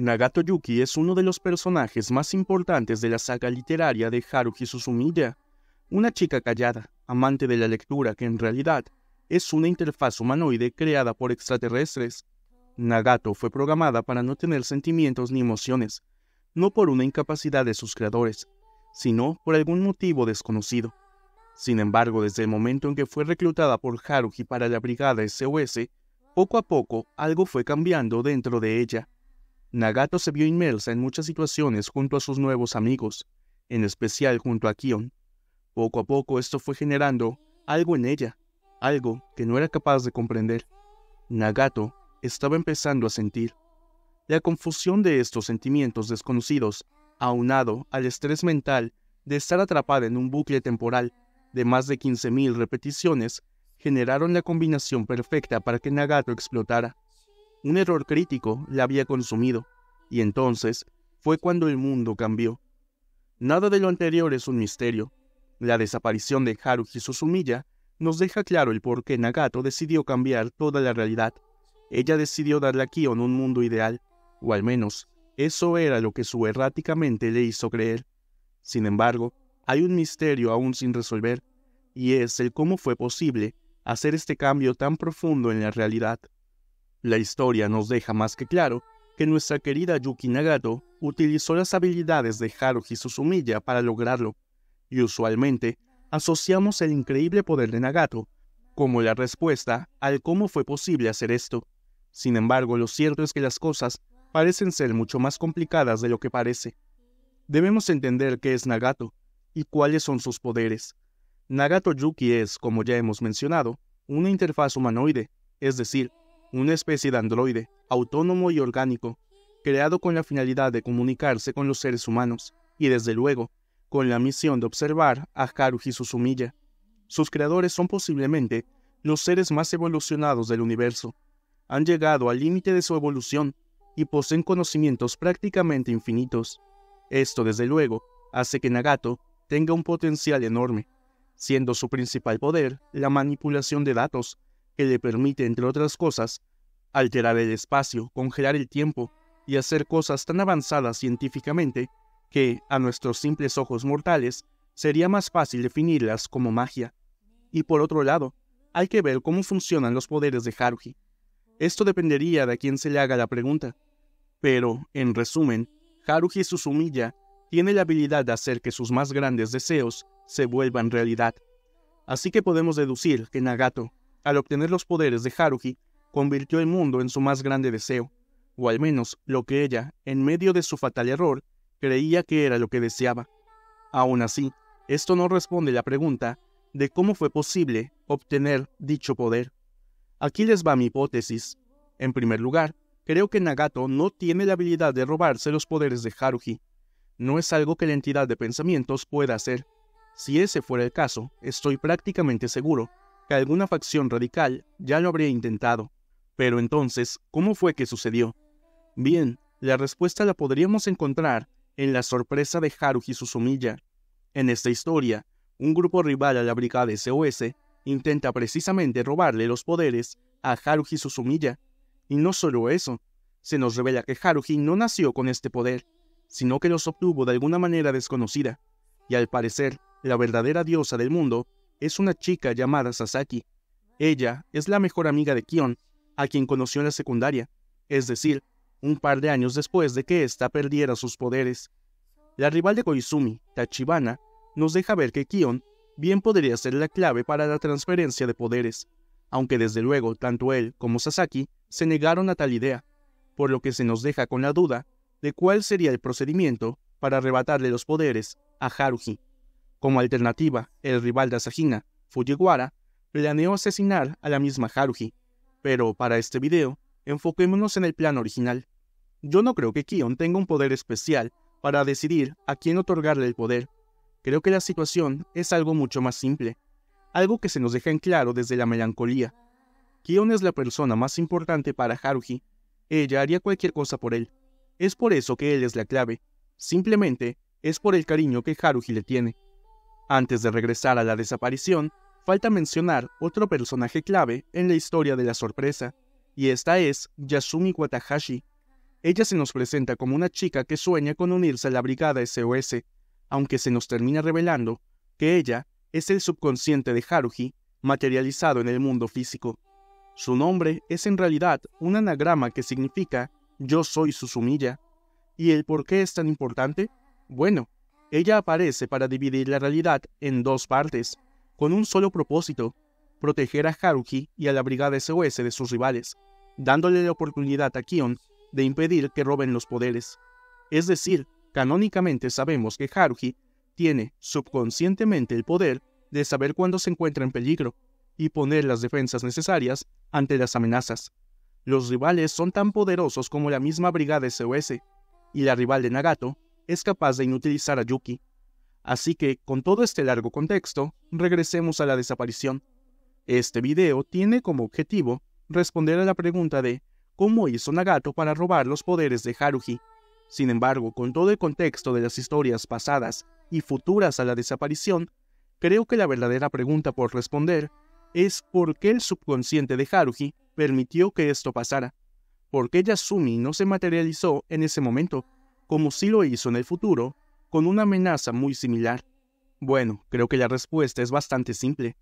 Nagato Yuki es uno de los personajes más importantes de la saga literaria de Haruhi Suzumiya, una chica callada, amante de la lectura que en realidad es una interfaz humanoide creada por extraterrestres. Nagato fue programada para no tener sentimientos ni emociones, no por una incapacidad de sus creadores, sino por algún motivo desconocido. Sin embargo, desde el momento en que fue reclutada por Haruhi para la brigada SOS, poco a poco algo fue cambiando dentro de ella. Nagato se vio inmersa en muchas situaciones junto a sus nuevos amigos, en especial junto a Kion. Poco a poco esto fue generando algo en ella, algo que no era capaz de comprender. Nagato estaba empezando a sentir. La confusión de estos sentimientos desconocidos, aunado al estrés mental de estar atrapada en un bucle temporal de más de 15.000 repeticiones, generaron la combinación perfecta para que Nagato explotara. Un error crítico la había consumido, y entonces fue cuando el mundo cambió. Nada de lo anterior es un misterio. La desaparición de Haruhi Susumiya nos deja claro el por qué Nagato decidió cambiar toda la realidad. Ella decidió darle a Kion un mundo ideal, o al menos, eso era lo que su errática mente le hizo creer. Sin embargo, hay un misterio aún sin resolver, y es el cómo fue posible hacer este cambio tan profundo en la realidad. La historia nos deja más que claro que nuestra querida Yuki Nagato utilizó las habilidades de Haruhi Suzumiya para lograrlo, y usualmente asociamos el increíble poder de Nagato como la respuesta al cómo fue posible hacer esto. Sin embargo, lo cierto es que las cosas parecen ser mucho más complicadas de lo que parece. Debemos entender qué es Nagato y cuáles son sus poderes. Nagato Yuki es, como ya hemos mencionado, una interfaz humanoide, es decir, una especie de androide, autónomo y orgánico, creado con la finalidad de comunicarse con los seres humanos y desde luego con la misión de observar a Haruhi Suzumiya. Sus creadores son posiblemente los seres más evolucionados del universo. Han llegado al límite de su evolución y poseen conocimientos prácticamente infinitos. Esto, desde luego, hace que Nagato tenga un potencial enorme, siendo su principal poder la manipulación de datos que le permite, entre otras cosas, alterar el espacio, congelar el tiempo y hacer cosas tan avanzadas científicamente que, a nuestros simples ojos mortales, sería más fácil definirlas como magia. Y por otro lado, hay que ver cómo funcionan los poderes de Haruhi. Esto dependería de a quién se le haga la pregunta. Pero, en resumen, Haruhi Suzumiya tiene la habilidad de hacer que sus más grandes deseos se vuelvan realidad. Así que podemos deducir que Nagato, al obtener los poderes de Haruhi, convirtió el mundo en su más grande deseo, o al menos lo que ella, en medio de su fatal error, creía que era lo que deseaba. Aún así, esto no responde la pregunta de cómo fue posible obtener dicho poder. Aquí les va mi hipótesis. En primer lugar, creo que Nagato no tiene la habilidad de robarse los poderes de Haruhi. No es algo que la entidad de pensamientos pueda hacer. Si ese fuera el caso, estoy prácticamente seguro que alguna facción radical ya lo habría intentado. Pero entonces, ¿cómo fue que sucedió? Bien, la respuesta la podríamos encontrar en la sorpresa de Haruhi Suzumiya. En esta historia, un grupo rival a la brigada SOS intenta precisamente robarle los poderes a Haruhi Suzumiya. Y no solo eso, se nos revela que Haruhi no nació con este poder, sino que los obtuvo de alguna manera desconocida, y al parecer, la verdadera diosa del mundo es una chica llamada Sasaki. Ella es la mejor amiga de Kion, a quien conoció en la secundaria, es decir, un par de años después de que ésta perdiera sus poderes. La rival de Koizumi, Tachibana, nos deja ver que Kion bien podría ser la clave para la transferencia de poderes, aunque desde luego tanto él como Sasaki se negaron a tal idea, por lo que se nos deja con la duda de cuál sería el procedimiento para arrebatarle los poderes a Haruhi. Como alternativa, el rival de Asahina, Fujiwara, planeó asesinar a la misma Haruhi, pero para este video, enfoquémonos en el plan original. Yo no creo que Kion tenga un poder especial para decidir a quién otorgarle el poder. Creo que la situación es algo mucho más simple, algo que se nos deja en claro desde la melancolía. Kion es la persona más importante para Haruhi. Ella haría cualquier cosa por él. Es por eso que él es la clave. Simplemente es por el cariño que Haruhi le tiene. Antes de regresar a la desaparición, falta mencionar otro personaje clave en la historia de la sorpresa, y esta es Yasumi Watahashi. Ella se nos presenta como una chica que sueña con unirse a la brigada SOS, aunque se nos termina revelando que ella es el subconsciente de Haruhi materializado en el mundo físico. Su nombre es en realidad un anagrama que significa Yo soy Susumilla. ¿Y el por qué es tan importante? Bueno, ella aparece para dividir la realidad en dos partes, con un solo propósito, proteger a Haruki y a la brigada SOS de sus rivales, dándole la oportunidad a Kion de impedir que roben los poderes. Es decir, canónicamente sabemos que Haruhi tiene subconscientemente el poder de saber cuándo se encuentra en peligro y poner las defensas necesarias ante las amenazas. Los rivales son tan poderosos como la misma brigada SOS, y la rival de Nagato es capaz de inutilizar a Yuki. Así que, con todo este largo contexto, regresemos a la desaparición. Este video tiene como objetivo responder a la pregunta de cómo hizo Nagato para robar los poderes de Haruhi. Sin embargo, con todo el contexto de las historias pasadas y futuras a la desaparición, creo que la verdadera pregunta por responder es por qué el subconsciente de Haruhi permitió que esto pasara. ¿Por qué Yasumi no se materializó en ese momento? como sí lo hizo en el futuro, con una amenaza muy similar? Bueno, creo que la respuesta es bastante simple.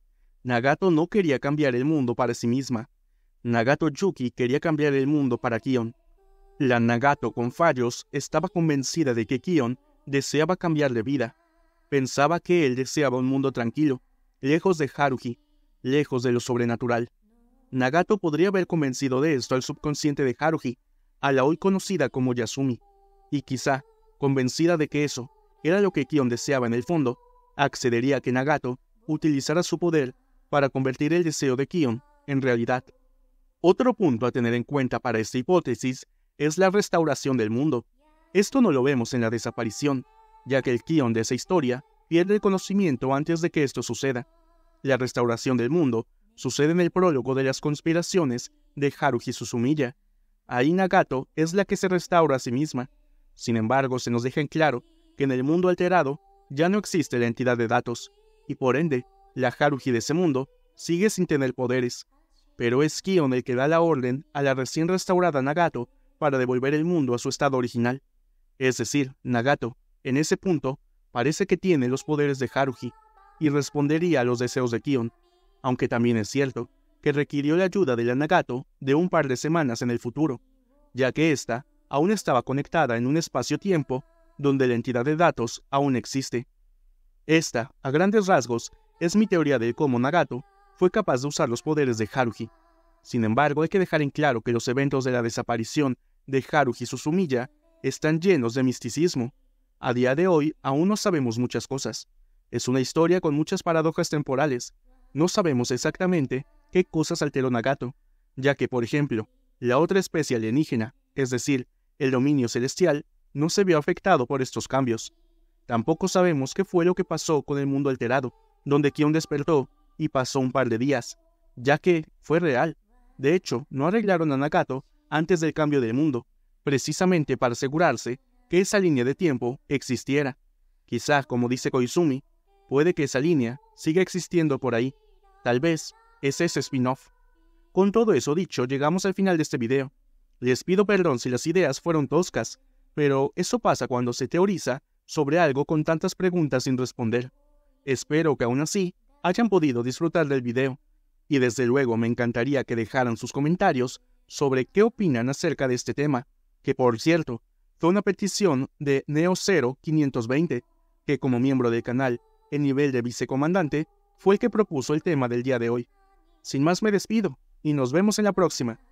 Nagato no quería cambiar el mundo para sí misma. Nagato Yuki quería cambiar el mundo para Kion. La Nagato con fallos estaba convencida de que Kion deseaba cambiar de vida. Pensaba que él deseaba un mundo tranquilo, lejos de Haruhi, lejos de lo sobrenatural. Nagato podría haber convencido de esto al subconsciente de Haruhi, a la hoy conocida como Yasumi y quizá, convencida de que eso era lo que Kion deseaba en el fondo, accedería a que Nagato utilizara su poder para convertir el deseo de Kion en realidad. Otro punto a tener en cuenta para esta hipótesis es la restauración del mundo. Esto no lo vemos en la desaparición, ya que el Kion de esa historia pierde el conocimiento antes de que esto suceda. La restauración del mundo sucede en el prólogo de las conspiraciones de Haruhi Suzumiya. Ahí Nagato es la que se restaura a sí misma, sin embargo, se nos deja en claro que en el mundo alterado ya no existe la entidad de datos, y por ende, la Haruji de ese mundo sigue sin tener poderes, pero es Kion el que da la orden a la recién restaurada Nagato para devolver el mundo a su estado original. Es decir, Nagato, en ese punto, parece que tiene los poderes de Haruji y respondería a los deseos de Kion, aunque también es cierto que requirió la ayuda de la Nagato de un par de semanas en el futuro, ya que esta aún estaba conectada en un espacio-tiempo donde la entidad de datos aún existe. Esta, a grandes rasgos, es mi teoría de cómo Nagato fue capaz de usar los poderes de Haruhi. Sin embargo, hay que dejar en claro que los eventos de la desaparición de Haruhi Susumiya están llenos de misticismo. A día de hoy aún no sabemos muchas cosas. Es una historia con muchas paradojas temporales. No sabemos exactamente qué cosas alteró Nagato, ya que, por ejemplo, la otra especie alienígena, es decir, el dominio celestial no se vio afectado por estos cambios. Tampoco sabemos qué fue lo que pasó con el mundo alterado, donde Kion despertó y pasó un par de días, ya que fue real. De hecho, no arreglaron a Nakato antes del cambio del mundo, precisamente para asegurarse que esa línea de tiempo existiera. Quizá, como dice Koizumi, puede que esa línea siga existiendo por ahí. Tal vez es ese spin-off. Con todo eso dicho, llegamos al final de este video. Les pido perdón si las ideas fueron toscas, pero eso pasa cuando se teoriza sobre algo con tantas preguntas sin responder. Espero que aún así hayan podido disfrutar del video, y desde luego me encantaría que dejaran sus comentarios sobre qué opinan acerca de este tema, que por cierto, fue una petición de Neo0520, que como miembro del canal, en nivel de vicecomandante, fue el que propuso el tema del día de hoy. Sin más me despido, y nos vemos en la próxima.